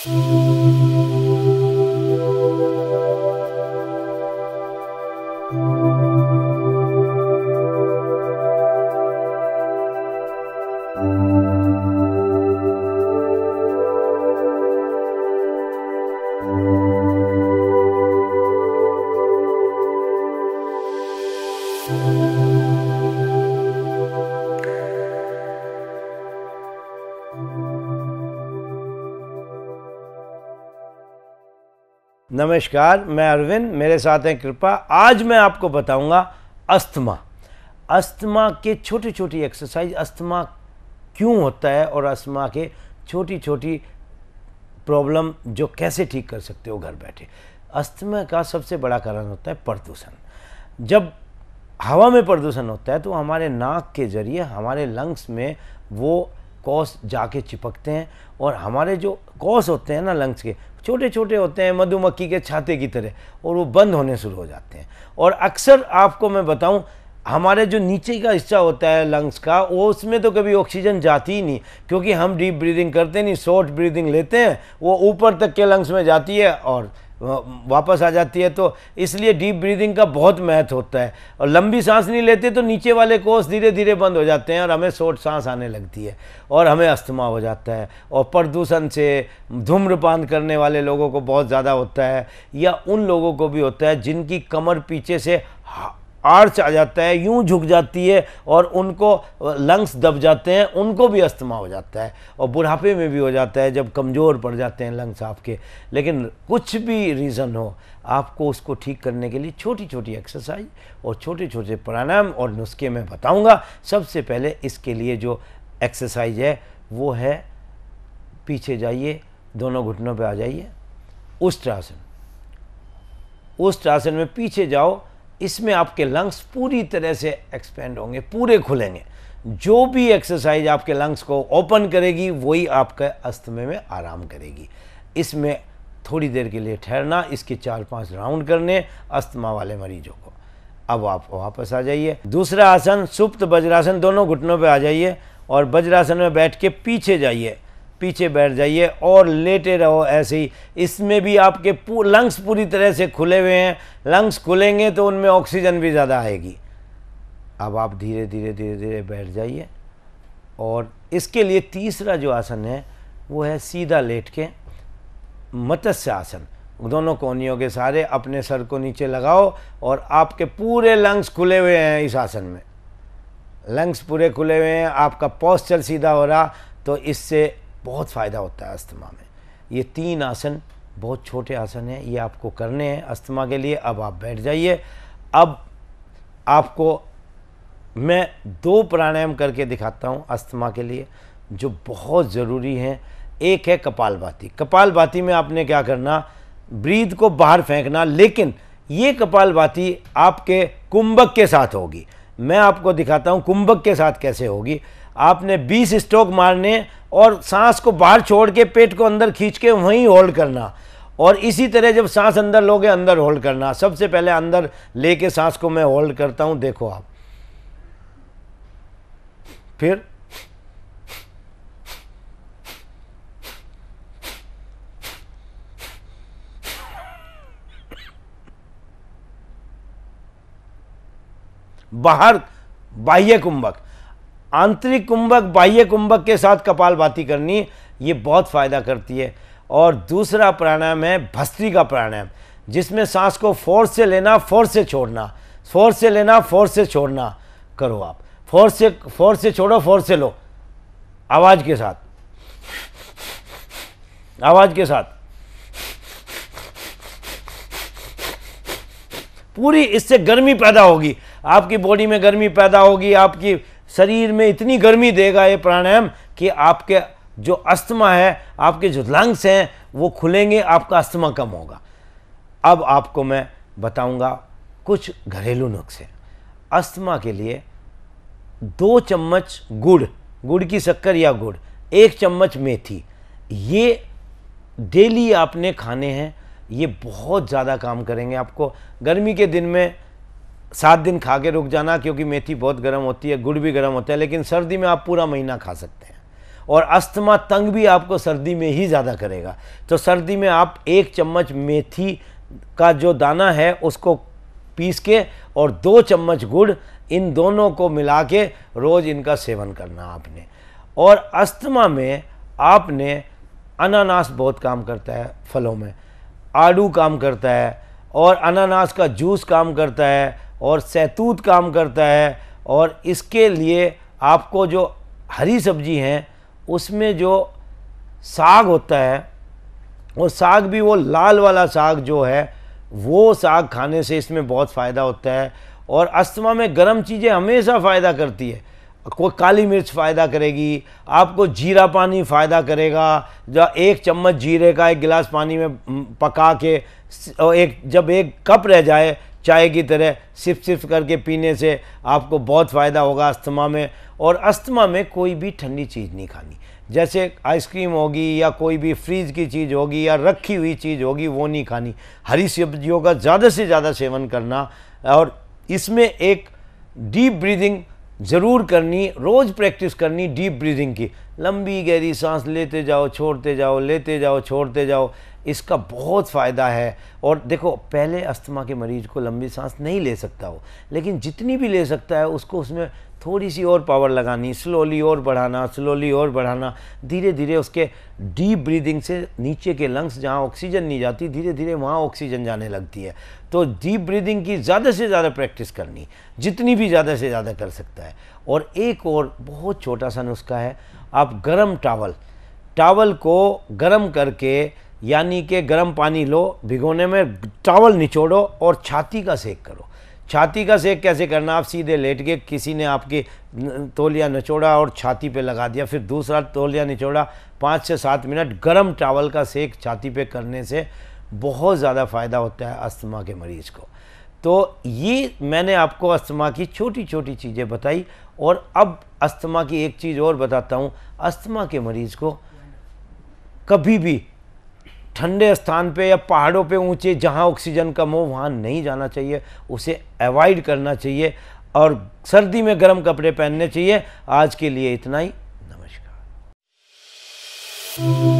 Thank you. नमस्कार मैं अरविंद मेरे साथ हैं कृपा आज मैं आपको बताऊंगा अस्थमा अस्थमा के छोटी छोटी एक्सरसाइज अस्थमा क्यों होता है और अस्थमा के छोटी छोटी प्रॉब्लम जो कैसे ठीक कर सकते हो घर बैठे अस्थमा का सबसे बड़ा कारण होता है प्रदूषण जब हवा में प्रदूषण होता है तो हमारे नाक के ज़रिए हमारे लंग्स में वो कॉस जाके चिपकते हैं और हमारे जो कॉस होते हैं ना लंग्स के छोटे छोटे होते हैं मधुमक्खी के छाते की तरह और वो बंद होने शुरू हो जाते हैं और अक्सर आपको मैं बताऊं हमारे जो नीचे का हिस्सा होता है लंग्स का वो उसमें तो कभी ऑक्सीजन जाती ही नहीं क्योंकि हम डीप ब्रीदिंग करते नहीं शॉर्ट ब्रीदिंग लेते हैं वो ऊपर तक के लंग्स में जाती है और वापस आ जाती है तो इसलिए डीप ब्रीदिंग का बहुत महत्व होता है और लंबी सांस नहीं लेते तो नीचे वाले कोष धीरे धीरे बंद हो जाते हैं और हमें शोट सांस आने लगती है और हमें अस्थमा हो जाता है और प्रदूषण से धूम्रपान करने वाले लोगों को बहुत ज़्यादा होता है या उन लोगों को भी होता है जिनकी कमर पीछे से आर्च आ जाता है यूं झुक जाती है और उनको लंग्स दब जाते हैं उनको भी अस्थमा हो जाता है और बुढ़ापे में भी हो जाता है जब कमज़ोर पड़ जाते हैं लंग्स आपके लेकिन कुछ भी रीज़न हो आपको उसको ठीक करने के लिए छोटी छोटी एक्सरसाइज और छोटे छोटे प्राणायाम और नुस्खे मैं बताऊँगा सबसे पहले इसके लिए जो एक्सरसाइज है वो है पीछे जाइए दोनों घुटनों पर आ जाइए उष्ट्रासन उष्ट्रासन में पीछे जाओ इसमें आपके लंग्स पूरी तरह से एक्सपेंड होंगे पूरे खुलेंगे जो भी एक्सरसाइज आपके लंग्स को ओपन करेगी वही आपके अस्थमे में आराम करेगी इसमें थोड़ी देर के लिए ठहरना इसके चार पांच राउंड करने अस्थमा वाले मरीजों को अब आप वापस आ जाइए दूसरा आसन सुप्त वज्रासन दोनों घुटनों पर आ जाइए और वज्रासन में बैठ के पीछे जाइए पीछे बैठ जाइए और लेटे रहो ऐसे ही इसमें भी आपके पू, लंग्स पूरी तरह से खुले हुए हैं लंग्स खुलेंगे तो उनमें ऑक्सीजन भी ज़्यादा आएगी अब आप धीरे धीरे धीरे धीरे बैठ जाइए और इसके लिए तीसरा जो आसन है वो है सीधा लेट के मत्स्य आसन दोनों कोनियों के सारे अपने सर को नीचे लगाओ और आपके पूरे लंग्स खुले हुए हैं इस आसन में लंग्स पूरे खुले हुए हैं आपका पॉस्चर सीधा हो रहा तो इससे बहुत फ़ायदा होता है अस्थमा में ये तीन आसन बहुत छोटे आसन हैं ये आपको करने हैं अस्थमा के लिए अब आप बैठ जाइए अब आपको मैं दो प्राणायाम करके दिखाता हूँ अस्थमा के लिए जो बहुत ज़रूरी हैं एक है कपालभाती कपालभाती में आपने क्या करना ब्रीद को बाहर फेंकना लेकिन ये कपालभाती आपके कुंभक के साथ होगी मैं आपको दिखाता हूँ कुंभक के साथ कैसे होगी आपने 20 स्ट्रोक मारने और सांस को बाहर छोड़ के पेट को अंदर खींच के वहीं होल्ड करना और इसी तरह जब सांस अंदर लोगे अंदर होल्ड करना सबसे पहले अंदर लेके सांस को मैं होल्ड करता हूं देखो आप फिर बाहर बाह्य कुंभक आंतरिक कुंभक बाह्य कुंभक के साथ कपाल भाती करनी ये बहुत फ़ायदा करती है और दूसरा प्राणायाम है भस्त्री का प्राणायाम जिसमें सांस को फोर्स से लेना फोर्स से छोड़ना फोर्स से लेना फोर्स से छोड़ना करो आप फोर्स से फोर्स से छोड़ो फोर्स से लो आवाज़ के साथ आवाज़ के साथ पूरी इससे गर्मी पैदा होगी आपकी बॉडी में गर्मी पैदा होगी आपकी शरीर में इतनी गर्मी देगा ये प्राणायाम कि आपके जो अस्थमा है आपके जो लंग्स हैं वो खुलेंगे आपका अस्थमा कम होगा अब आपको मैं बताऊंगा कुछ घरेलू नुस्खे अस्थमा के लिए दो चम्मच गुड़ गुड़ की शक्कर या गुड़ एक चम्मच मेथी ये डेली आपने खाने हैं ये बहुत ज़्यादा काम करेंगे आपको गर्मी के दिन में सात दिन खा के रुक जाना क्योंकि मेथी बहुत गर्म होती है गुड़ भी गर्म होता है लेकिन सर्दी में आप पूरा महीना खा सकते हैं और अस्थमा तंग भी आपको सर्दी में ही ज़्यादा करेगा तो सर्दी में आप एक चम्मच मेथी का जो दाना है उसको पीस के और दो चम्मच गुड़ इन दोनों को मिला के रोज़ इनका सेवन करना आपने और अस्थमा में आपने अनानास बहुत काम करता है फलों में आड़ू काम करता है और अनानास का जूस काम करता है और सैतूत काम करता है और इसके लिए आपको जो हरी सब्जी हैं उसमें जो साग होता है और साग भी वो लाल वाला साग जो है वो साग खाने से इसमें बहुत फ़ायदा होता है और अस्थमा में गर्म चीज़ें हमेशा फ़ायदा करती है कोई काली मिर्च फ़ायदा करेगी आपको जीरा पानी फ़ायदा करेगा जो एक चम्मच जीरे का एक गिलास पानी में पका के और एक जब एक कप रह जाए चाय की तरह सिर्फ सिर्फ करके पीने से आपको बहुत फ़ायदा होगा अस्थमा में और अस्थमा में कोई भी ठंडी चीज़ नहीं खानी जैसे आइसक्रीम होगी या कोई भी फ्रीज की चीज़ होगी या रखी हुई चीज़ होगी वो नहीं खानी हरी सब्जियों का ज़्यादा से ज़्यादा सेवन करना और इसमें एक डीप ब्रीदिंग ज़रूर करनी रोज़ प्रैक्टिस करनी डीप ब्रीदिंग की लंबी गहरी सांस लेते जाओ छोड़ते जाओ लेते जाओ छोड़ते जाओ इसका बहुत फ़ायदा है और देखो पहले अस्थमा के मरीज को लंबी सांस नहीं ले सकता हो लेकिन जितनी भी ले सकता है उसको उसमें थोड़ी सी और पावर लगानी स्लोली और बढ़ाना स्लोली और बढ़ाना धीरे धीरे उसके डीप ब्रीदिंग से नीचे के लंग्स जहाँ ऑक्सीजन नहीं जाती धीरे धीरे वहाँ ऑक्सीजन जाने लगती है तो डीप ब्रीदिंग की ज़्यादा से ज़्यादा प्रैक्टिस करनी जितनी भी ज़्यादा से ज़्यादा कर सकता है और एक और बहुत छोटा सा नुस्खा है आप गर्म टावल टावल को गर्म करके यानी कि गर्म पानी लो भिगोने में चावल निचोड़ो और छाती का सेक करो छाती का सेक कैसे करना आप सीधे लेट के किसी ने आपकी तोलिया निचोड़ा और छाती पे लगा दिया फिर दूसरा तोलिया निचोड़ा पाँच से सात मिनट गर्म चावल का सेक छाती पे करने से बहुत ज़्यादा फ़ायदा होता है अस्थमा के मरीज़ को तो ये मैंने आपको अस्थमा की छोटी छोटी चीज़ें बताई और अब अस्थमा की एक चीज़ और बताता हूँ अस्थमा के मरीज़ को कभी भी ठंडे स्थान पे या पहाड़ों पे ऊंचे जहाँ ऑक्सीजन कम हो वहाँ नहीं जाना चाहिए उसे अवॉइड करना चाहिए और सर्दी में गर्म कपड़े पहनने चाहिए आज के लिए इतना ही नमस्कार